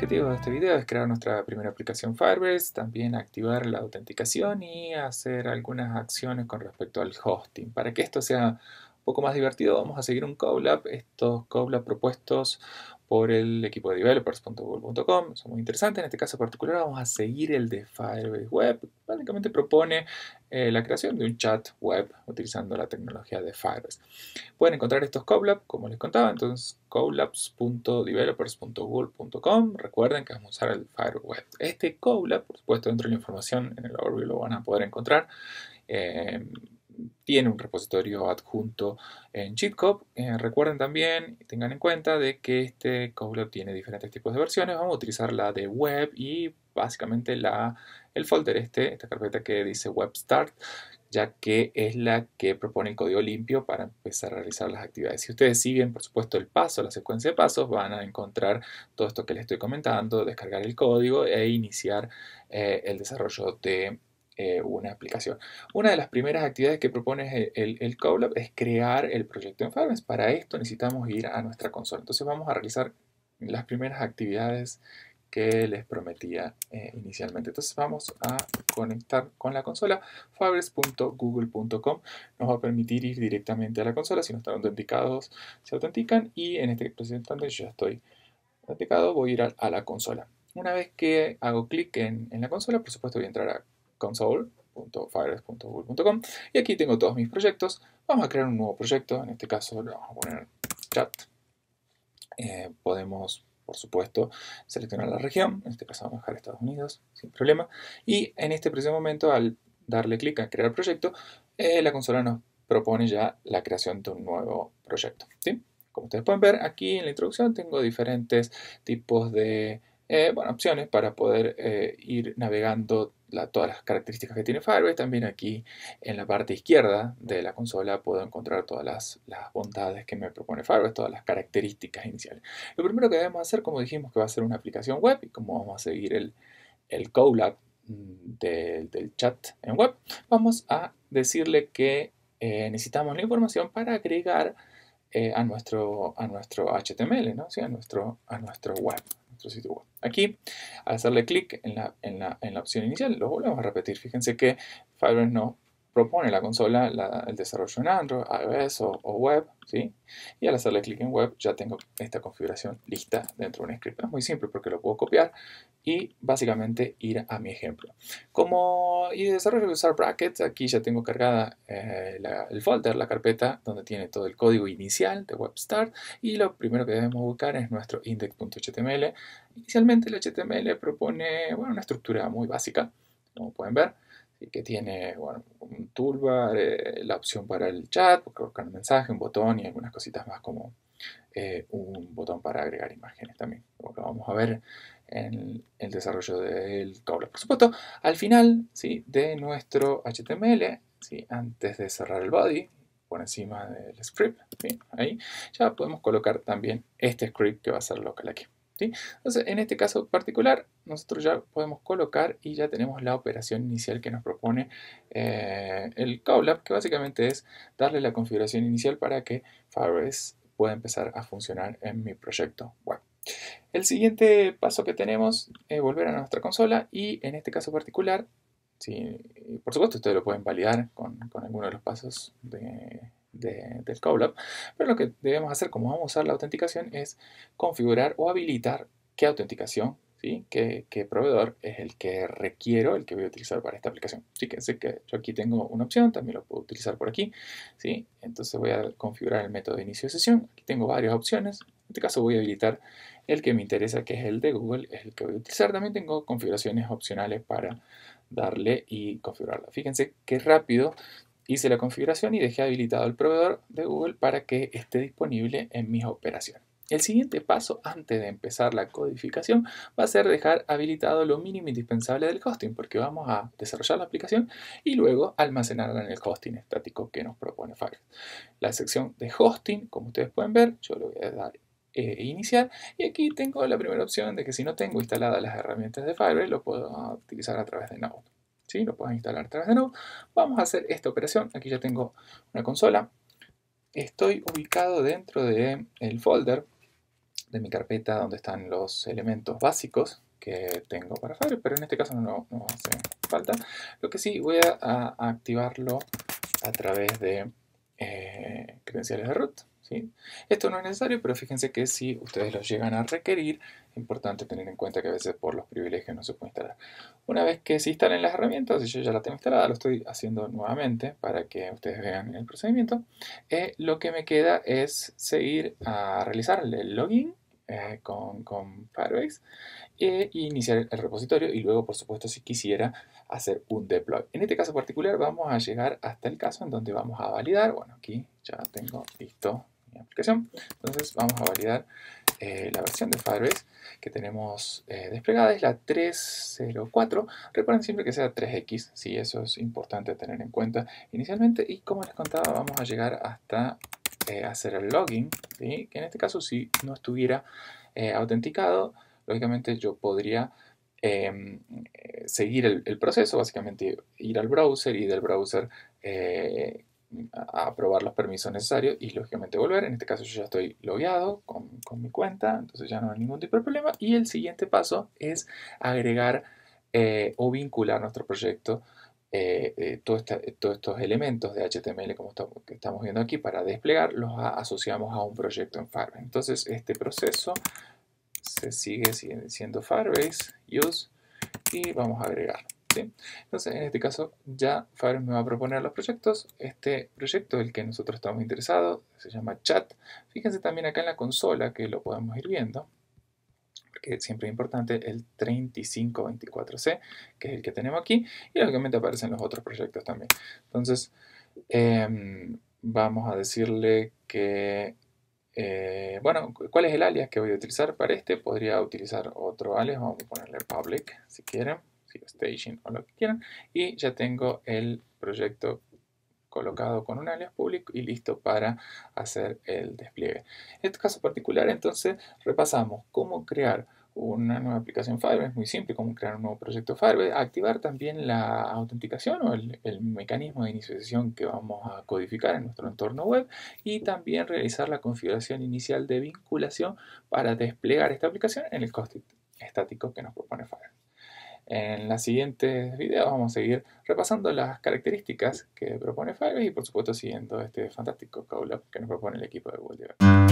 El objetivo de este video es crear nuestra primera aplicación Firebase, también activar la autenticación y hacer algunas acciones con respecto al hosting. Para que esto sea un poco más divertido, vamos a seguir un Colab. Estos Colab propuestos por el equipo de developers.google.com. Es muy interesante. En este caso particular vamos a seguir el de Firebase Web. Básicamente propone eh, la creación de un chat web utilizando la tecnología de Firebase. Pueden encontrar estos Coblabs, como les contaba, entonces colabs.developers.google.com. Recuerden que vamos a usar el Firebase Web. Este Coblab, por supuesto, dentro de la información en el overview lo van a poder encontrar. Eh, tiene un repositorio adjunto en GitHub eh, recuerden también, tengan en cuenta de que este código tiene diferentes tipos de versiones. Vamos a utilizar la de web y básicamente la, el folder este, esta carpeta que dice web start, ya que es la que propone el código limpio para empezar a realizar las actividades. Si ustedes siguen, por supuesto, el paso, la secuencia de pasos, van a encontrar todo esto que les estoy comentando, descargar el código e iniciar eh, el desarrollo de eh, una aplicación. Una de las primeras actividades que propone el, el, es crear el proyecto en Firebase. Para esto necesitamos ir a nuestra consola. Entonces vamos a realizar las primeras actividades que les prometía eh, inicialmente. Entonces vamos a conectar con la consola fabres.google.com nos va a permitir ir directamente a la consola, si no están autenticados se autentican y en este presentante yo ya estoy autenticado, voy a ir a, la consola. Una vez que hago clic en la consola, por supuesto voy a entrar a Console.fires.google.com y aquí tengo todos mis proyectos. Vamos a crear un nuevo proyecto, en este caso lo vamos a poner chat. Eh, podemos, por supuesto, seleccionar la región, en este caso vamos a dejar Estados Unidos, sin problema. Y en este preciso momento, al darle clic a crear proyecto, eh, la consola nos propone ya la creación de un nuevo proyecto. Como ustedes pueden ver, aquí en la introducción tengo diferentes tipos de eh, bueno, opciones para poder eh, ir navegando todas las características que tiene Firebase. También aquí en la parte izquierda de la consola puedo encontrar todas las, bondades que me propone Firebase, todas las características iniciales. Lo primero que debemos hacer, como dijimos, que va a ser una aplicación web y como vamos a seguir el, el mm, del chat en web, vamos a decirle que eh, necesitamos la información para agregar a, nuestro, a nuestro HTML, ¿no? a, nuestro, a nuestro web. Aquí, al hacerle clic en la, en, la, en la opción inicial, lo volvemos a repetir. Fíjense que Fiverr no propone la consola el desarrollo en Android, iOS o, web, ¿sí? Y al hacerle clic en web ya tengo esta configuración lista dentro de un script. Es muy simple porque lo puedo copiar y básicamente ir a mi ejemplo. Como y desarrollo de usar brackets, aquí ya tengo cargada eh, el folder, la carpeta donde tiene todo el código inicial de web start. y lo primero que debemos buscar es nuestro index.html. Inicialmente el HTML propone bueno, una estructura muy básica, como pueden ver que tiene bueno, un toolbar, eh, la opción para el chat, pues, colocar un mensaje, un botón y algunas cositas más como eh, un botón para agregar imágenes también, como lo vamos a ver en el desarrollo del Cobble. Por supuesto, al final ¿sí? de nuestro HTML, ¿sí? antes de cerrar el body, por encima del script, ahí, ya podemos colocar también este script que va a ser local aquí. Entonces, en este caso particular, nosotros ya podemos colocar y ya tenemos la operación inicial que nos propone eh, el Cowlab, que básicamente es darle la configuración inicial para que Firebase pueda empezar a funcionar en mi proyecto web. El siguiente paso que tenemos es volver a nuestra consola y en este caso particular, por supuesto ustedes lo pueden validar con, con alguno de los pasos de, del Pero lo que debemos hacer, como vamos a usar la autenticación, es configurar o habilitar qué autenticación, ¿sí? qué, proveedor es el que requiero, el que voy a utilizar para esta aplicación. Fíjense que yo aquí tengo una opción, también lo puedo utilizar por aquí. ¿sí? Entonces voy a configurar el método de inicio de sesión. Aquí tengo varias opciones. En este caso voy a habilitar el que me interesa, que es el de Google, es el que voy a utilizar. También tengo configuraciones opcionales para darle y configurarla. Fíjense qué rápido hice la configuración y dejé habilitado el proveedor de Google para que esté disponible en mis operaciones. El siguiente paso antes de empezar la codificación va a ser dejar habilitado lo mínimo indispensable del hosting, porque vamos a desarrollar la aplicación y luego almacenarla en el hosting estático que nos propone Firebase La sección de hosting, como ustedes pueden ver, yo le voy a dar eh, iniciar y aquí tengo la primera opción de que si no tengo instaladas las herramientas de Firebase lo puedo utilizar a través de Node. ¿sí? Lo puedes instalar a través de Node. Vamos a hacer esta operación. Aquí ya tengo una consola. Estoy ubicado dentro del folder de mi carpeta donde están los elementos básicos que tengo para hacer. pero en este caso no, hace falta. Lo que sí voy a, activarlo a través de eh, credenciales de root. Esto no es necesario, pero fíjense que si ustedes lo llegan a requerir, es importante tener en cuenta que a veces por los privilegios no se puede instalar. Una vez que se instalen las herramientas, y yo ya la tengo instalada, lo estoy haciendo nuevamente para que ustedes vean el procedimiento, eh, lo que me queda es seguir a realizar el login eh, con, con, Firebase eh, e iniciar el repositorio y luego, por supuesto, si quisiera hacer un deploy. En este caso particular vamos a llegar hasta el caso en donde vamos a validar. Bueno, aquí ya tengo listo aplicación. Entonces vamos a validar eh, la versión de Firebase que tenemos eh, desplegada, es la 3.04. Recuerden siempre que sea 3x, si eso es importante tener en cuenta inicialmente. Y como les contaba, vamos a llegar hasta eh, hacer el login, ¿sí? que en este caso si no estuviera autenticado, lógicamente yo podría... Em, seguir el, proceso, básicamente ir al browser y del browser a aprobar los permisos necesarios y lógicamente volver. En este caso yo ya estoy logueado con, mi cuenta, entonces ya no hay ningún tipo de problema. Y el siguiente paso es agregar eh, o vincular nuestro proyecto. Eh, eh, todos estos elementos de HTML como que estamos viendo aquí para desplegar los asociamos a un proyecto en Firebase. Entonces este proceso se sigue siendo Firebase use y vamos a agregar. Entonces, en este caso, ya Faber me va a proponer los proyectos. Este proyecto, el que nosotros estamos interesados, se llama Chat. Fíjense también acá en la consola, que lo podemos ir viendo, porque siempre es importante, el 3524C, que es el que tenemos aquí, y obviamente aparecen los otros proyectos también. Entonces, em, vamos a decirle que eh, bueno, ¿cuál es el alias que voy a utilizar para este? Podría utilizar otro alias, vamos a ponerle public si quieren staging o lo que quieran. Y ya tengo el proyecto colocado con un alias público y listo para hacer el despliegue. En este caso particular, entonces, repasamos cómo crear una nueva aplicación Firebase, es muy simple cómo crear un nuevo proyecto Firebase, activar también la autenticación o el, mecanismo de iniciación que vamos a codificar en nuestro entorno web y también realizar la configuración inicial de vinculación para desplegar esta aplicación en el coste estático que nos propone Firebase. En los siguientes videos vamos a seguir repasando las características que propone Firebase y por supuesto siguiendo este fantástico call-up que nos propone el equipo de World